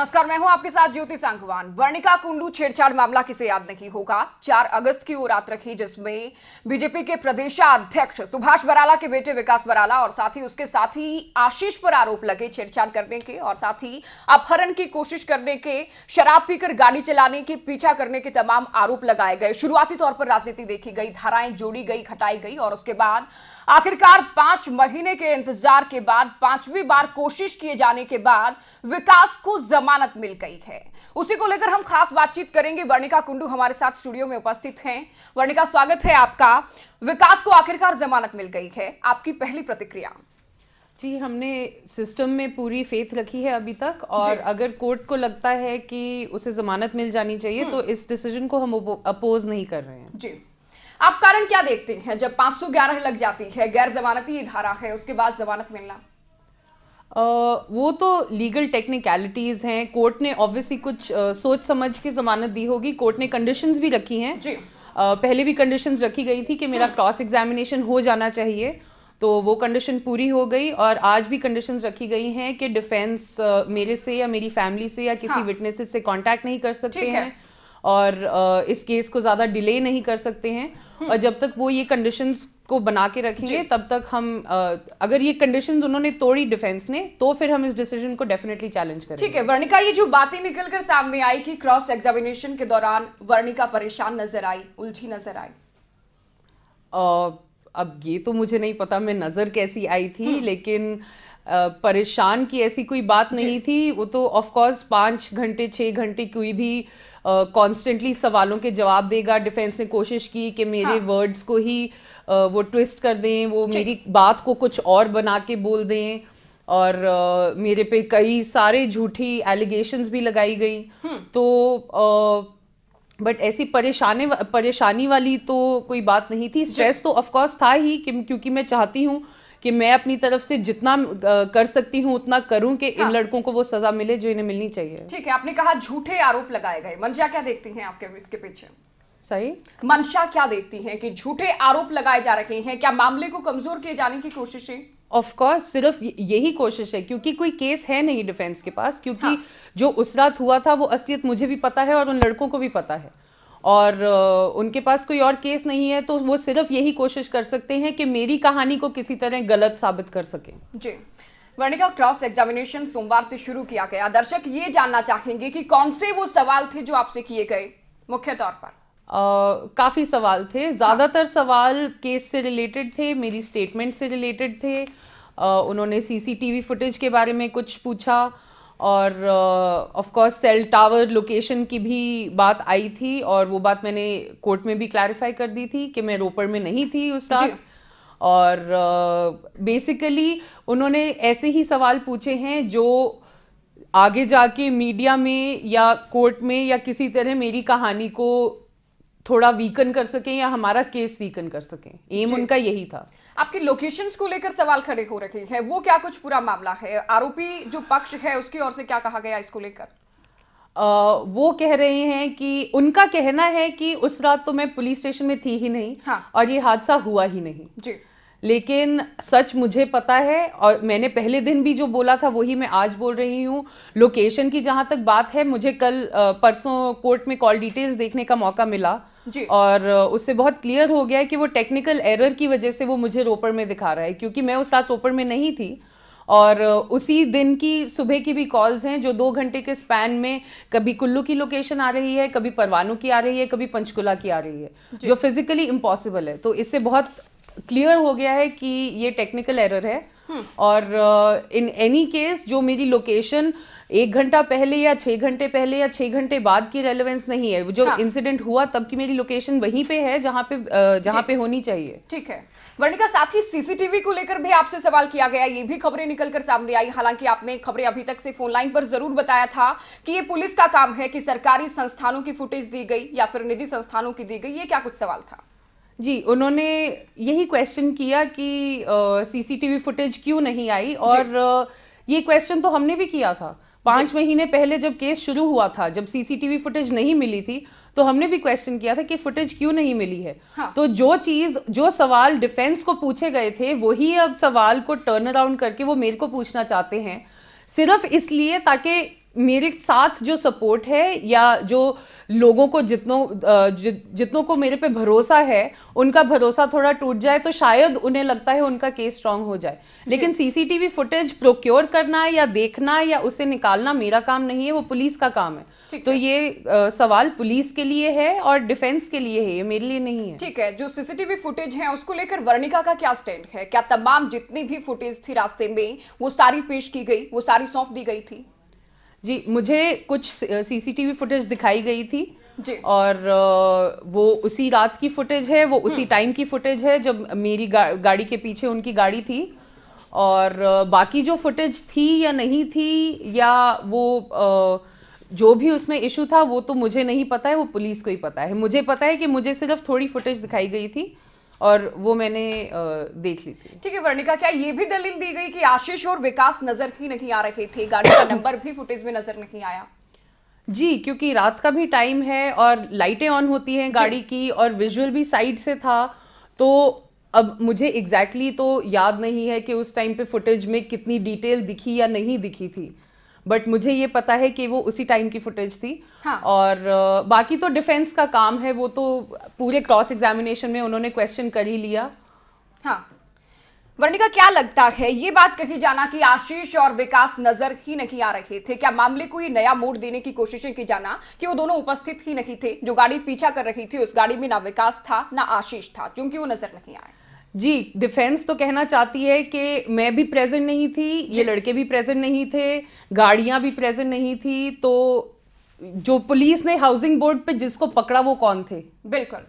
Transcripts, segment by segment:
नमस्कार मैं हूं आपके साथ ज्योति सांगवान वर्णिका कुंडू छेड़छाड़ मामला किसे याद नहीं होगा 4 अगस्त की वो रात रखी जिसमें बीजेपी के प्रदेशाध्यक्ष सुभाष बराला के बेटे विकास बराला और साथ ही उसके साथ ही आशीष पर आरोप लगे छेड़छाड़ करने के और साथ ही अपहरण की कोशिश करने के शराब पीकर गाड़ी चलाने के पीछा करने के तमाम आरोप लगाए गए शुरुआती तौर पर राजनीति देखी गई धाराएं जोड़ी गई घटाई गई और उसके बाद आखिरकार पांच महीने के इंतजार के बाद पांचवी बार कोशिश किए जाने के बाद विकास को जमा जमानत मिल गई है उसी को लेकर हम खास बातचीत करेंगे वर्णिका कुंडू हमारे साथ स्टूडियो में उपस्थित हैं वर्णिका स्वागत है आपका विकास को आखिरकार जमानत मिल गई है आपकी पहली प्रतिक्रिया जी हमने सिस्टम में पूरी फेथ रखी है अभी तक और अगर कोर्ट को लगता है कि उसे जमानत मिल जानी चाहिए हम्म। तो इस डिसीजन को हम अपोज नहीं कर रहे हैं जी आप कारण क्या देखते हैं जब 511 लग जाती है गैर जमानती धारा है उसके बाद जमानत मिलना वो तो लीगल टेक्निकलिटीज़ हैं कोर्ट ने ऑब्वियसली कुछ सोच समझ के ज़मानत दी होगी कोर्ट ने कंडीशंस भी रखी हैं जी पहले भी कंडीशंस रखी गई थी कि मेरा क्रॉस हाँ। एग्जामिनेशन हो जाना चाहिए तो वो कंडीशन पूरी हो गई और आज भी कंडीशन रखी गई हैं कि डिफेंस मेरे से या मेरी फैमिली से या किसी हाँ। विटनेसेस से कांटेक्ट नहीं कर सकते हैं है। और इस केस को ज़्यादा डिले नहीं कर सकते हैं और जब तक वो ये कंडीशंस को बना के रखेंगे तब तक हम आ, अगर ये कंडीशंस उन्होंने तोड़ी डिफेंस ने तो फिर हम इस डिसीजन को डेफिनेटली चैलेंज करेंगे ठीक है वर्णिका ये जो बातें निकलकर सामने आई कि क्रॉस एग्जामिनेशन के दौरान वर्णिका परेशान नजर आई उलझी नजर आई अब ये तो मुझे नहीं पता मैं नज़र कैसी आई थी हम्म। लेकिन परेशान की ऐसी कोई बात नहीं थी वो तो ऑफ कोर्स पाँच घंटे छह घंटे कोई भी कॉन्स्टेंटली सवालों के जवाब देगा डिफेंस ने कोशिश की कि मेरे हाँ. वर्ड्स को ही वो ट्विस्ट कर दें वो मेरी बात को कुछ और बना के बोल दें और uh, मेरे पे कई सारे झूठी एलिगेशंस भी लगाई गई हम्म। तो बट uh, ऐसी परेशानी परेशानी वाली तो कोई बात नहीं थी स्ट्रेस तो ऑफ कोर्स था ही कि क्योंकि मैं चाहती हूँ कि मैं अपनी तरफ से जितना कर सकती हूँ उतना करूँ कि हाँ। इन लड़कों को वो सजा मिले जो इन्हें मिलनी चाहिए ठीक है आपने कहा झूठे आरोप लगाए गए मंजा क्या देखती हैं आपके इसके पीछे सही मंशा क्या देखती हैं कि झूठे आरोप लगाए जा रहे हैं क्या मामले को कमजोर किए जाने की कोशिश है ऑफ कोर्स सिर्फ यही कोशिश है क्योंकि कोई केस है नहीं डिफेंस के पास क्योंकि हाँ। जो उसरात हुआ था वो असलियत मुझे भी पता है और उन लड़कों को भी पता है और उनके पास कोई और केस नहीं है तो वो सिर्फ यही कोशिश कर सकते हैं कि मेरी कहानी को किसी तरह गलत साबित कर सकें जी वर्णिका क्रॉस एग्जामिनेशन सोमवार से शुरू किया गया दर्शक ये जानना चाहेंगे कि कौन से वो सवाल थे जो आपसे किए गए मुख्य तौर पर काफ़ी सवाल थे हाँ। ज़्यादातर सवाल केस से रिलेटेड थे मेरी स्टेटमेंट से रिलेटेड थे आ, उन्होंने सीसीटीवी फुटेज के बारे में कुछ पूछा और of course cell tower location की भी बात आई थी और वो बात मैंने कोर्ट में भी क्लैरिफाई कर दी थी कि मैं रोपड़ में नहीं थी उस टाइम और बेसिकली uh, उन्होंने ऐसे ही सवाल पूछे हैं जो आगे जाके मीडिया में या कोर्ट में या किसी तरह मेरी कहानी को थोड़ा वीकन कर सकें या हमारा केस वीकन कर सकें एम उनका यही था आपके लोकेशंस को लेकर सवाल खड़े हो रहे हैं वो क्या कुछ पूरा मामला है आरोपी जो पक्ष है उसकी ओर से क्या कहा गया इसको लेकर वो कह रहे हैं कि उनका कहना है कि उस रात तो मैं पुलिस स्टेशन में थी ही नहीं हाँ। और ये हादसा हुआ ही नहीं जी लेकिन सच मुझे पता है और मैंने पहले दिन भी जो बोला था वही मैं आज बोल रही हूँ लोकेशन की जहाँ तक बात है मुझे कल परसों कोर्ट में कॉल डिटेल्स देखने का मौका मिला जी। और उससे बहुत क्लियर हो गया है कि वो टेक्निकल एरर की वजह से वो मुझे रोपड़ में दिखा रहा है क्योंकि मैं उस रात रोपड़ में नहीं थी और उसी दिन की सुबह की भी कॉल्स हैं जो दो घंटे के स्पैन में कभी कुल्लू की लोकेशन आ रही है कभी परवानू की आ रही है कभी पंचकुला की आ रही है जो फिजिकली इम्पॉसिबल है तो इससे बहुत क्लियर हो गया है कि ये टेक्निकल एरर है हम्म। और इन एनी केस जो मेरी लोकेशन एक घंटा पहले या छः घंटे पहले या छः घंटे बाद की रेलेवेंस नहीं है जो इंसिडेंट हाँ. हुआ तब की मेरी लोकेशन वहीं पे है जहाँ पे uh, जहाँ पे होनी चाहिए ठीक है वर्णिका साथ ही सीसीटीवी को लेकर भी आपसे सवाल किया गया ये भी खबरें निकलकर सामने आई हालांकि आपने खबरें अभी तक से फोन लाइन पर जरूर बताया था कि ये पुलिस का काम है कि सरकारी संस्थानों की फुटेज दी गई या फिर निजी संस्थानों की दी गई ये क्या कुछ सवाल था जी उन्होंने यही क्वेश्चन किया कि सीसीटीवी फुटेज क्यों नहीं आई और ये क्वेश्चन तो हमने भी किया था पाँच महीने पहले जब केस शुरू हुआ था जब सीसीटीवी फुटेज नहीं मिली थी तो हमने भी क्वेश्चन किया था कि फुटेज क्यों नहीं मिली है हाँ। तो जो चीज जो सवाल डिफेंस को पूछे गए थे वही अब सवाल को टर्न अराउंड करके वो मेरे को पूछना चाहते हैं सिर्फ इसलिए ताकि मेरे साथ जो सपोर्ट है या जो लोगों को जितनों जि, जितनों को मेरे पे भरोसा है उनका भरोसा थोड़ा टूट जाए तो शायद उन्हें लगता है उनका केस स्ट्रांग हो जाए लेकिन सीसीटीवी फुटेज प्रोक्योर करना या देखना या उसे निकालना मेरा काम नहीं है वो पुलिस का काम है तो ये आ, सवाल पुलिस के लिए है और डिफेंस के लिए है ये मेरे लिए नहीं है ठीक है जो सीसीटीवी फुटेज है उसको लेकर वर्णिका का क्या स्टैंड है क्या तमाम जितनी भी फुटेज थी रास्ते में वो सारी पेश की गई वो सारी सौंप दी गई थी जी मुझे कुछ सीसीटीवी फुटेज दिखाई गई थी जी और वो उसी रात की फुटेज है वो उसी टाइम हम्म। की फुटेज है जब मेरी गा, गाड़ी के पीछे उनकी गाड़ी थी और बाकी जो फुटेज थी या नहीं थी या वो जो भी उसमें इशू था वो तो मुझे नहीं पता है वो पुलिस को ही पता है मुझे पता है कि मुझे सिर्फ थोड़ी फुटेज दिखाई गई थी और वो मैंने देख ली थी ठीक है वर्णिका क्या ये भी दलील दी गई कि आशीष और विकास नजर ही नहीं आ रहे थे गाड़ी का नंबर भी फुटेज में नजर नहीं आया जी क्योंकि रात का भी टाइम है और लाइटें ऑन होती हैं गाड़ी की और विजुअल भी साइड से था तो अब मुझे एग्जैक्टली exactly तो याद नहीं है कि उस टाइम पे फुटेज में कितनी डिटेल दिखी या नहीं दिखी थी बट मुझे ये पता है कि वो उसी टाइम की फुटेज थी हाँ. और बाकी तो डिफेंस का काम है वो तो पूरे क्रॉस एग्जामिनेशन में उन्होंने क्वेश्चन कर ही लिया हाँ वर्णिका क्या लगता है ये बात कही जाना कि आशीष और विकास नजर ही नहीं आ रहे थे क्या मामले को ये नया मोड़ देने की कोशिशें की जाना कि वो दोनों उपस्थित ही नहीं थे जो गाड़ी पीछा कर रही थी उस गाड़ी में ना विकास था ना आशीष था क्योंकि वो नजर नहीं आए जी डिफेंस तो कहना चाहती है कि मैं भी प्रेजेंट नहीं थी ये लड़के भी प्रेजेंट नहीं थे गाड़ियां भी प्रेजेंट नहीं थी तो जो पुलिस ने हाउसिंग बोर्ड पे जिसको पकड़ा वो कौन थे बिल्कुल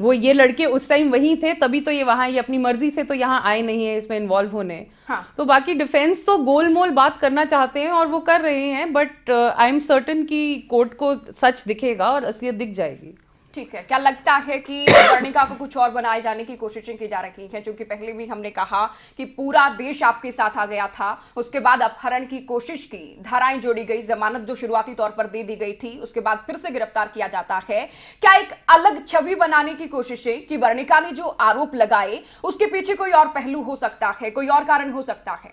वो ये लड़के उस टाइम वहीं थे तभी तो ये वहाँ ये अपनी मर्जी से तो यहाँ आए नहीं है इसमें इन्वॉल्व होने हाँ. तो बाकी डिफेंस तो गोल मोल बात करना चाहते हैं और वो कर रहे हैं बट आई एम सर्टन कि कोर्ट को सच दिखेगा और असलियत दिख जाएगी ठीक है क्या लगता है कि वर्णिका को कुछ और बनाए जाने की कोशिशें की जा रही हैं क्योंकि पहले भी हमने कहा कि पूरा देश आपके साथ आ गया था उसके बाद अपहरण की कोशिश की धाराएं जोड़ी गई जमानत जो शुरुआती तौर पर दे दी गई थी उसके बाद फिर से गिरफ्तार किया जाता है क्या एक अलग छवि बनाने की कोशिश है कि वर्णिका ने जो आरोप लगाए उसके पीछे कोई और पहलू हो सकता है कोई और कारण हो सकता है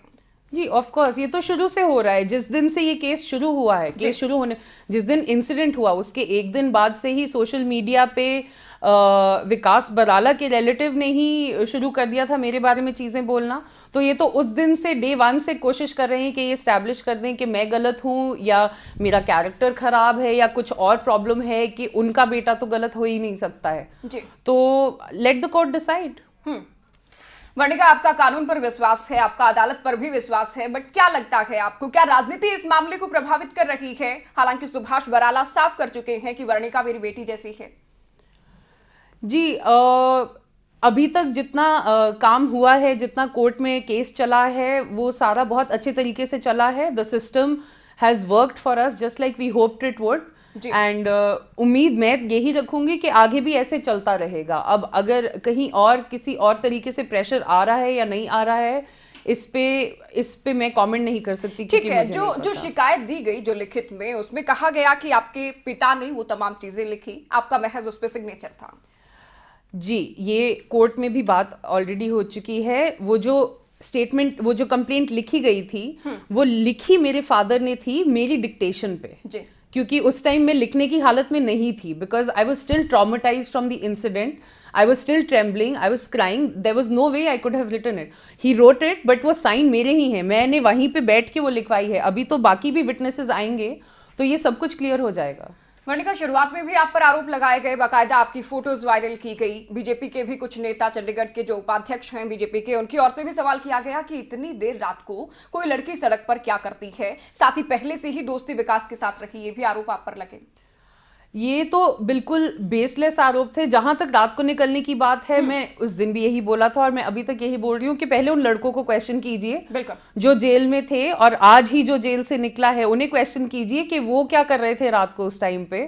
जी ऑफ कोर्स ये तो शुरू से हो रहा है जिस दिन से ये केस शुरू हुआ है केस शुरू होने जिस दिन इंसिडेंट हुआ उसके एक दिन बाद से ही सोशल मीडिया पे आ, विकास बराला के रिलेटिव ने ही शुरू कर दिया था मेरे बारे में चीज़ें बोलना तो ये तो उस दिन से डे वन से कोशिश कर रहे हैं कि ये स्टैब्लिश कर दें कि मैं गलत हूँ या मेरा कैरेक्टर ख़राब है या कुछ और प्रॉब्लम है कि उनका बेटा तो गलत हो ही नहीं सकता है जी तो let the court decide Varnika आपका कानून पर विश्वास है आपका अदालत पर भी विश्वास है बट क्या लगता है आपको क्या राजनीति इस मामले को प्रभावित कर रही है हालांकि सुभाष बराला साफ कर चुके हैं कि वर्णिका मेरी बेटी जैसी है जी आ, अभी तक जितना आ, काम हुआ है जितना कोर्ट में केस चला है वो सारा बहुत अच्छे तरीके से चला है the system has worked for us just like we hoped it would and uh, उम्मीद मैं यही रखूंगी कि आगे भी ऐसे चलता रहेगा अब अगर कहीं और किसी और तरीके से प्रेशर आ रहा है या नहीं आ रहा है इस पे इस पे मैं कमेंट नहीं कर सकती ठीक है जो जो शिकायत दी गई जो लिखित में उसमें कहा गया कि आपके पिता ने वो तमाम चीजें लिखी आपका महज उस पर सिग्नेचर था जी ये कोर्ट में भी बात ऑलरेडी हो चुकी है वो जो स्टेटमेंट वो जो कंप्लेंट लिखी गई थी हम्म। वो लिखी मेरे फादर ने थी मेरी डिक्टेशन पे जी क्योंकि उस टाइम मैं लिखने की हालत में नहीं थी because I was still traumatized from the incident I was still trembling I was crying there was no way I could have return it he wrote it but वो साइन मेरे ही हैं मैंने वहीं पे बैठ के वो लिखवाई है अभी तो बाकी भी विटनेसेस आएंगे तो ये सब कुछ क्लियर हो जाएगा वर्णिका शुरुआत में भी आप पर आरोप लगाए गए बाकायदा आपकी फोटोज वायरल की गई बीजेपी के भी कुछ नेता चंडीगढ़ के जो उपाध्यक्ष हैं बीजेपी के उनकी ओर से भी सवाल किया गया कि इतनी देर रात को कोई लड़की सड़क पर क्या करती है साथ ही पहले से ही दोस्ती विकास के साथ रही ये भी आरोप आप पर लगे ये तो बिल्कुल बेसलेस आरोप थे जहां तक रात को निकलने की बात है हम्म। मैं उस दिन भी यही बोला था और मैं अभी तक यही बोल रही हूँ कि पहले उन लड़कों को क्वेश्चन कीजिए जो जेल में थे और आज ही जो जेल से निकला है उन्हें क्वेश्चन कीजिए कि वो क्या कर रहे थे रात को उस टाइम पे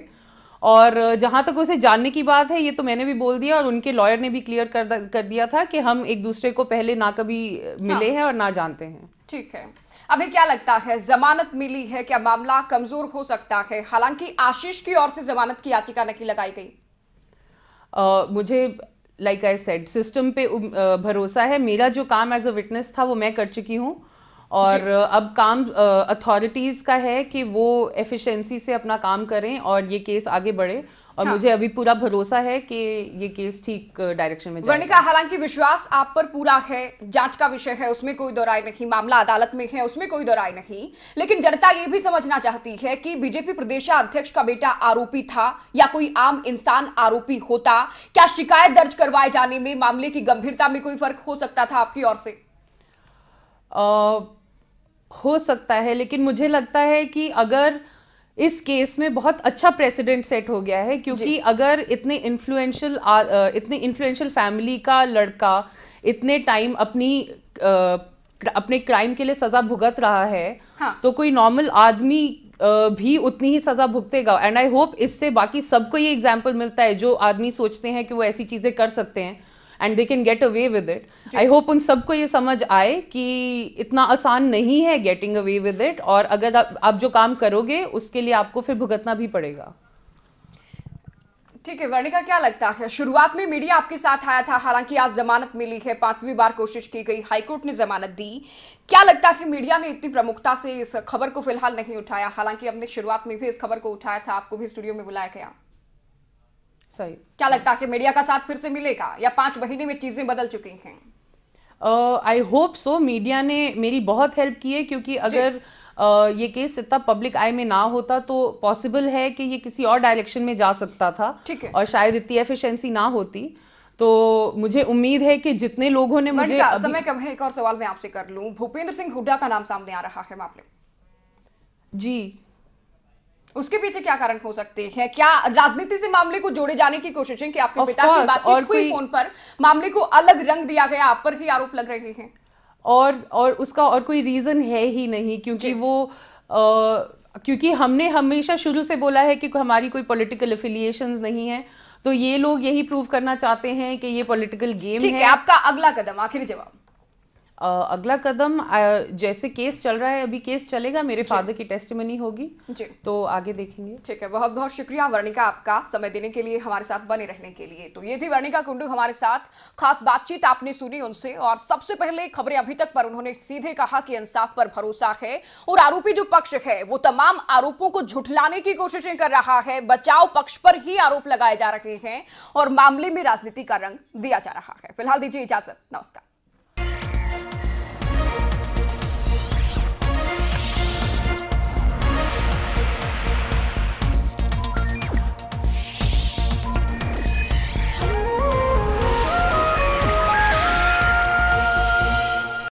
और जहाँ तक उसे जानने की बात है ये तो मैंने भी बोल दिया और उनके लॉयर ने भी क्लियर कर कर दिया था कि हम एक दूसरे को पहले ना कभी मिले हाँ। हैं और ना जानते हैं ठीक है अभी क्या लगता है जमानत मिली है क्या मामला कमजोर हो सकता है हालांकि आशीष की ओर से जमानत की याचिका नहीं लगाई गई मुझे लाइक आई सेड सिस्टम पे भरोसा है मेरा जो काम एज अ विटनेस था वो मैं कर चुकी हूँ और अब काम अथॉरिटीज़ का है कि वो एफिशिएंसी से अपना काम करें और ये केस आगे बढ़े और हाँ। मुझे अभी पूरा भरोसा है कि ये केस ठीक डायरेक्शन में वर्णिका हालांकि विश्वास आप पर पूरा है जांच का विषय है उसमें कोई दोराय नहीं मामला अदालत में है उसमें कोई दोराय नहीं लेकिन जनता ये भी समझना चाहती है कि बीजेपी प्रदेशाध्यक्ष का बेटा आरोपी था या कोई आम इंसान आरोपी होता क्या शिकायत दर्ज करवाए जाने में मामले की गंभीरता में कोई फर्क हो सकता था आपकी ओर से आ... हो सकता है लेकिन मुझे लगता है कि अगर इस केस में बहुत अच्छा प्रेसिडेंट सेट हो गया है क्योंकि अगर इतने इन्फ्लुएंशियल इतने इन्फ्लुएंशियल फैमिली का लड़का इतने टाइम अपनी आ, अपने क्राइम के लिए सजा भुगत रहा है हाँ. तो कोई नॉर्मल आदमी भी उतनी ही सजा भुगतेगा एंड आई होप इससे बाकी सबको ये एग्जाम्पल मिलता है जो आदमी सोचते हैं कि वो ऐसी चीजें कर सकते हैं and they can get away with it I hope उन सबको ये समझ आए कि इतना आसान नहीं है गेटिंग अवे विद इट और अगर आप, आप जो काम करोगे उसके लिए आपको फिर भुगतना भी पड़ेगा ठीक है वर्णिका क्या लगता है शुरुआत में मीडिया आपके साथ आया था हालांकि आज जमानत मिली है पांचवीं बार कोशिश की गई हाईकोर्ट ने जमानत दी क्या लगता है मीडिया ने इतनी प्रमुखता से इस खबर को फिलहाल नहीं उठाया हालांकि हमने शुरुआत में भी इस खबर को उठाया था आपको भी स्टूडियो में बुलाया गया सही क्या लगता है कि मीडिया का साथ फिर से मिलेगा या पांच महीने में चीजें बदल चुकी हैं आई होप सो मीडिया ने मेरी बहुत हेल्प की है क्योंकि अगर Uh, ये केस इतना पब्लिक आई में ना होता तो पॉसिबल है कि ये किसी और डायरेक्शन में जा सकता था ठीक है और शायद इतनी एफिशिएंसी ना होती तो मुझे उम्मीद है कि जितने लोगों ने मुझे अभी... समय कम है एक और सवाल मैं आपसे कर लूं भूपेंद्र सिंह हुड्डा का नाम सामने आ रहा है मामले जी उसके पीछे क्या कारण हो सकते हैं क्या राजनीति से मामले को जोड़े जाने की कोशिश है कि आपके पिता की बातचीत हुई फोन पर मामले को अलग रंग दिया गया आप पर ही आरोप लग रहे हैं और और उसका और कोई रीज़न है ही नहीं क्योंकि वो आ, क्योंकि हमने हमेशा शुरू से बोला है कि हमारी कोई पॉलिटिकल एफिलिएशन नहीं है तो ये लोग यही प्रूव करना चाहते हैं कि ये पॉलिटिकल गेम ठीक है।, है आपका अगला कदम आखिरी जवाब अगला कदम जैसे केस चल रहा है अभी केस चलेगा मेरे फादर की टेस्टमनी होगी जी तो आगे देखेंगे ठीक है बहुत बहुत शुक्रिया वर्णिका आपका समय देने के लिए हमारे साथ बने रहने के लिए तो ये थी वर्णिका कुंडू हमारे साथ खास बातचीत आपने सुनी उनसे और सबसे पहले खबरें अभी तक पर उन्होंने सीधे कहा कि इंसाफ पर भरोसा है और आरोपी जो पक्ष है वो तमाम आरोपों को झुठलाने की कोशिशें कर रहा है बचाव पक्ष पर ही आरोप लगाए जा रहे हैं और मामले में राजनीति का रंग दिया जा रहा है फिलहाल दीजिए इजाजत नमस्कार